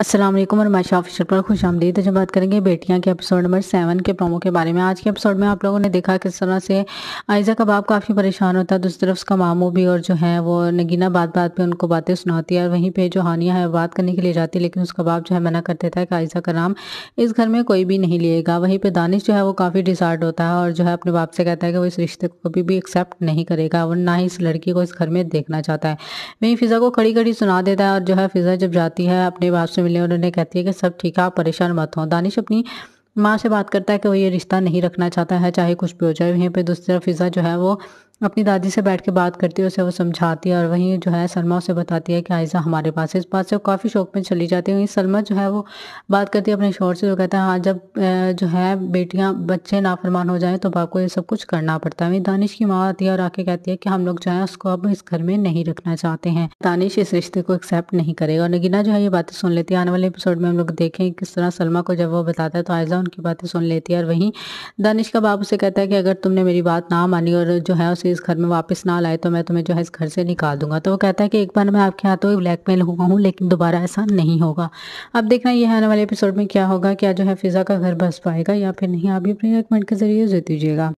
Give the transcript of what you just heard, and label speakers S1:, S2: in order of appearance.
S1: Aslam वरमाई officer पर खुश तो जब बात करेंगे बेटियां के एपिसोड नंबर सेवन के प्रोमो के बारे में आज के एपिसोड में आप लोगों ने देखा किस तरह से आयजा का बाप काफ़ी परेशान होता है दूसरी तरफ उसका मामू भी और जो है वो नगीना बात बात पे उनको बातें सुनाती है और वहीं पे जो हानिया है बात करने के लिए जाती है लेकिन उसका बाप जो है मना कर देता है कि आयजा का नाम इस घर में कोई भी नहीं लेगा वहीं पर दानिश जो है वो काफ़ी डिसार्ड होता है और जो है अपने बाप से कहता है कि वो इस रिश्ते को कभी भी एक्सेप्ट नहीं करेगा और ना ही इस लड़की को इस घर में देखना चाहता है वहीं फिज़ा को खड़ी खड़ी सुना देता है और जो है फिज़ा जब जाती है अपने बाप से मिले उन्होंने कहती है कि सब ठीक है आप परेशान मत हो दानिश अपनी माँ से बात करता है कि वो ये रिश्ता नहीं रखना चाहता है चाहे कुछ भी हो जाए वहीं पर दूसरी तरफ फिज़ा जो है वो अपनी दादी से बैठ के बात करती है उसे वो समझाती है और वहीं जो है सलमा उसे बताती है कि आयजा हमारे पास है इस बात से वो काफ़ी शौक में चली जाती है वहीं सलमा जो है वो बात करती है अपने शोर से जो कहता है हाँ जब जो है बेटियाँ बच्चे नाफरमान हो जाएं तो बाप को ये सब कुछ करना पड़ता है वहीं दानिश की माँ आती है और आके कहती है कि हम लोग जो है उसको अब इस घर में नहीं रखना चाहते हैं दानिश इस रिश्ते को एक्सेप्ट नहीं करेगा और नगीना जो है ये बातें सुन लेती है आने वाले एपिसोड में हम लोग देखें किस तरह सलमा को जब वो बताता है तो आयजा उनकी बातें सुन लेती है और वहीं दानिश का बाप उसे कहता है कि अगर तुमने मेरी बात ना मानी और जो है उसे से इस घर में वापस ना लाए तो मैं तुम्हें जो है इस घर से निकाल दूंगा तो वो कहता है कि एक बार मैं आपके हाथों तो ब्लैकमेल हुआ हूँ लेकिन दोबारा ऐसा नहीं होगा अब देखना यह आने वाले एपिसोड में क्या होगा क्या जो है फिज़ा का घर बस पाएगा या फिर नहीं आप भी अपने रेकमेंड के ज़रिए दे दीजिएगा